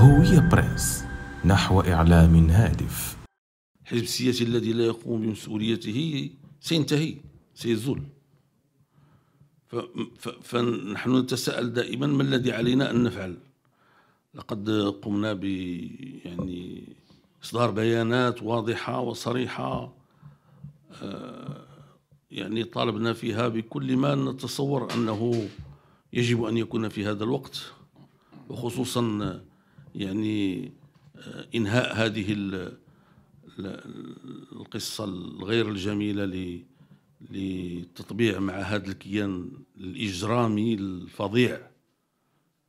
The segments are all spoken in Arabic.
هوية بريس نحو إعلام هادف حزب السياسي الذي لا يقوم بمسؤوليته سينتهي سيزول فنحن نتساءل دائما ما الذي علينا أن نفعل لقد قمنا ب يعني إصدار بيانات واضحة وصريحة آه، يعني طالبنا فيها بكل ما نتصور أنه يجب أن يكون في هذا الوقت وخصوصا يعني آه، إنهاء هذه القصة الغير الجميلة للتطبيع مع هذا الكيان الإجرامي الفظيع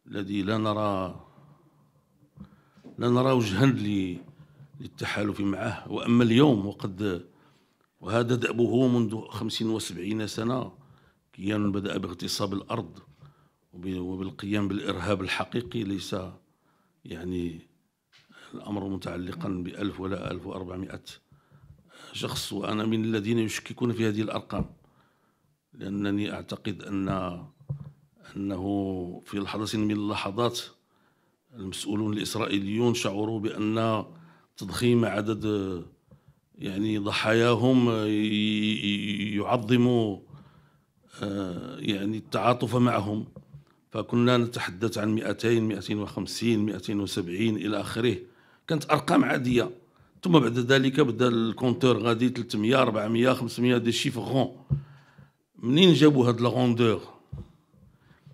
الذي لا نرى لا نرى وجها للتحالف معه وأما اليوم وقد وهذا دأبه منذ خمسين وسبعين سنة كيان بدأ باغتصاب الأرض وبالقيام بالإرهاب الحقيقي ليس يعني الأمر متعلقا بألف ولا ألف وأربعمائة شخص وأنا من الذين يشككون في هذه الأرقام لأنني أعتقد أن أنه في لحظة من اللحظات المسؤولون الإسرائيليون شعروا بأن تضخيم عدد يعني ضحاياهم يعظم آه، يعني التعاطف معهم فكنا نتحدث عن 200 250 270 الى اخره كانت ارقام عاديه ثم بعد ذلك بدا الكونتور غادي 300 400 500 دي شيفرون منين جابوا هاد لاغوندور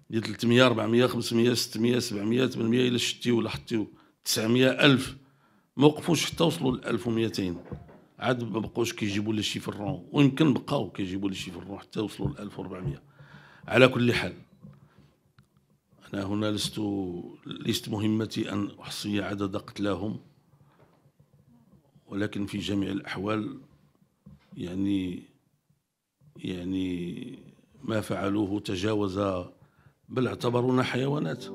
ديال 300 400 500 600 700 800 الى شتي ولا حطيو 900 1000 ما وقفوش حتى وصلوا ل 1200 عاد ما بقوش كيجيبوا لي شيفرون ويمكن بقاو كيجيبوا لي شيفرون حتى وصلوا ل 1400 على كل حال أنا هنا لست ليست مهمتي أن أحصي عدد قتلاهم ولكن في جميع الأحوال يعني يعني ما فعلوه تجاوز بل اعتبرونا حيوانات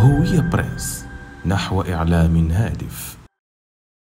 هوية برنس نحو إعلام هادف